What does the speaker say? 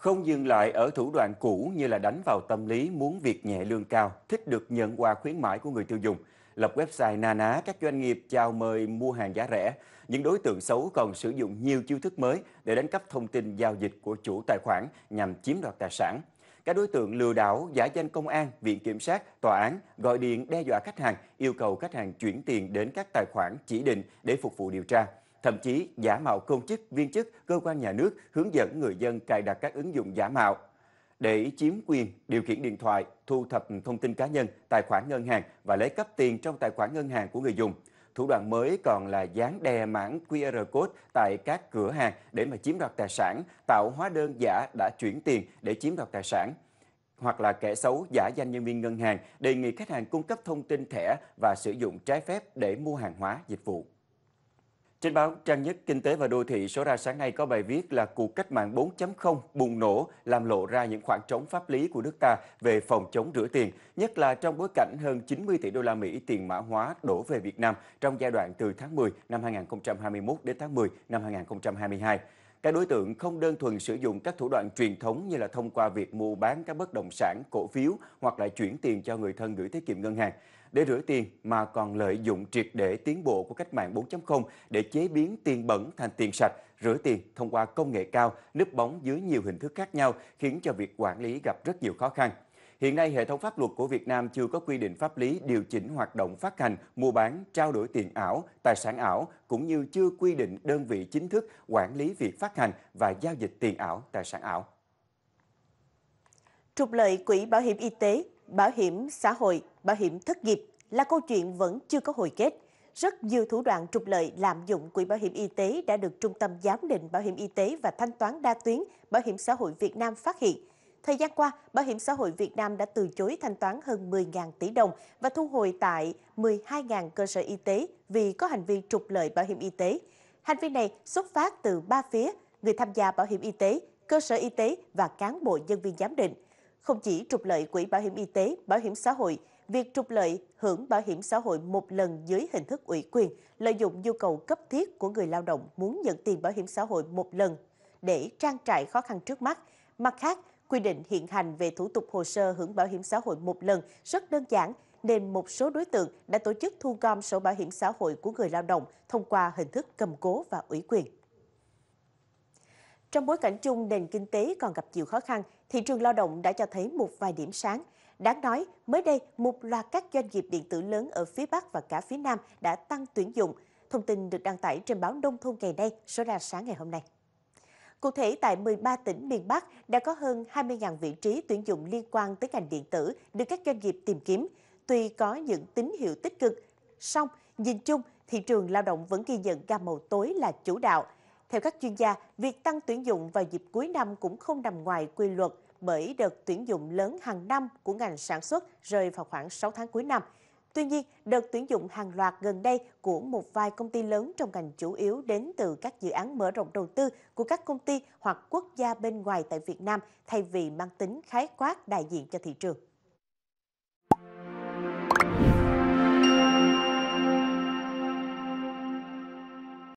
Không dừng lại ở thủ đoạn cũ như là đánh vào tâm lý muốn việc nhẹ lương cao, thích được nhận quà khuyến mãi của người tiêu dùng, lập website na ná các doanh nghiệp chào mời mua hàng giá rẻ, những đối tượng xấu còn sử dụng nhiều chiêu thức mới để đánh cắp thông tin giao dịch của chủ tài khoản nhằm chiếm đoạt tài sản. Các đối tượng lừa đảo giả danh công an, viện kiểm sát, tòa án gọi điện đe dọa khách hàng, yêu cầu khách hàng chuyển tiền đến các tài khoản chỉ định để phục vụ điều tra thậm chí giả mạo công chức, viên chức, cơ quan nhà nước hướng dẫn người dân cài đặt các ứng dụng giả mạo để chiếm quyền điều khiển điện thoại, thu thập thông tin cá nhân, tài khoản ngân hàng và lấy cắp tiền trong tài khoản ngân hàng của người dùng. Thủ đoạn mới còn là dán đè mã QR code tại các cửa hàng để mà chiếm đoạt tài sản, tạo hóa đơn giả đã chuyển tiền để chiếm đoạt tài sản hoặc là kẻ xấu giả danh nhân viên ngân hàng đề nghị khách hàng cung cấp thông tin thẻ và sử dụng trái phép để mua hàng hóa dịch vụ. Trên báo trang nhất Kinh tế và Đô thị số ra sáng nay có bài viết là cuộc cách mạng 4.0 bùng nổ làm lộ ra những khoảng trống pháp lý của nước ta về phòng chống rửa tiền, nhất là trong bối cảnh hơn 90 tỷ đô la Mỹ tiền mã hóa đổ về Việt Nam trong giai đoạn từ tháng 10 năm 2021 đến tháng 10 năm 2022 các đối tượng không đơn thuần sử dụng các thủ đoạn truyền thống như là thông qua việc mua bán các bất động sản, cổ phiếu hoặc là chuyển tiền cho người thân gửi tiết kiệm ngân hàng để rửa tiền mà còn lợi dụng triệt để tiến bộ của cách mạng 4.0 để chế biến tiền bẩn thành tiền sạch, rửa tiền thông qua công nghệ cao, núp bóng dưới nhiều hình thức khác nhau khiến cho việc quản lý gặp rất nhiều khó khăn. Hiện nay, hệ thống pháp luật của Việt Nam chưa có quy định pháp lý điều chỉnh hoạt động phát hành, mua bán, trao đổi tiền ảo, tài sản ảo, cũng như chưa quy định đơn vị chính thức quản lý việc phát hành và giao dịch tiền ảo, tài sản ảo. Trục lợi quỹ bảo hiểm y tế, bảo hiểm xã hội, bảo hiểm thất nghiệp là câu chuyện vẫn chưa có hồi kết. Rất nhiều thủ đoạn trục lợi lạm dụng quỹ bảo hiểm y tế đã được Trung tâm Giám định Bảo hiểm Y tế và Thanh toán Đa tuyến Bảo hiểm xã hội Việt Nam phát hiện – Thời gian qua, Bảo hiểm xã hội Việt Nam đã từ chối thanh toán hơn 10.000 tỷ đồng và thu hồi tại 12.000 cơ sở y tế vì có hành vi trục lợi bảo hiểm y tế. Hành vi này xuất phát từ ba phía, người tham gia bảo hiểm y tế, cơ sở y tế và cán bộ nhân viên giám định. Không chỉ trục lợi quỹ bảo hiểm y tế, bảo hiểm xã hội, việc trục lợi hưởng bảo hiểm xã hội một lần dưới hình thức ủy quyền, lợi dụng nhu cầu cấp thiết của người lao động muốn nhận tiền bảo hiểm xã hội một lần để trang trải khó khăn trước mắt. Mặt khác, quy định hiện hành về thủ tục hồ sơ hưởng bảo hiểm xã hội một lần rất đơn giản, nên một số đối tượng đã tổ chức thu gom sổ bảo hiểm xã hội của người lao động thông qua hình thức cầm cố và ủy quyền. Trong bối cảnh chung nền kinh tế còn gặp nhiều khó khăn, thị trường lao động đã cho thấy một vài điểm sáng. Đáng nói, mới đây, một loạt các doanh nghiệp điện tử lớn ở phía Bắc và cả phía Nam đã tăng tuyển dụng. Thông tin được đăng tải trên báo Đông thôn ngày nay, số ra sáng ngày hôm nay. Cụ thể, tại 13 tỉnh miền Bắc đã có hơn 20.000 vị trí tuyển dụng liên quan tới ngành điện tử được các doanh nghiệp tìm kiếm. Tuy có những tín hiệu tích cực, song nhìn chung thị trường lao động vẫn ghi nhận gam màu tối là chủ đạo. Theo các chuyên gia, việc tăng tuyển dụng vào dịp cuối năm cũng không nằm ngoài quy luật bởi đợt tuyển dụng lớn hàng năm của ngành sản xuất rơi vào khoảng 6 tháng cuối năm. Tuy nhiên, đợt tuyển dụng hàng loạt gần đây của một vài công ty lớn trong ngành chủ yếu đến từ các dự án mở rộng đầu tư của các công ty hoặc quốc gia bên ngoài tại Việt Nam thay vì mang tính khái quát đại diện cho thị trường.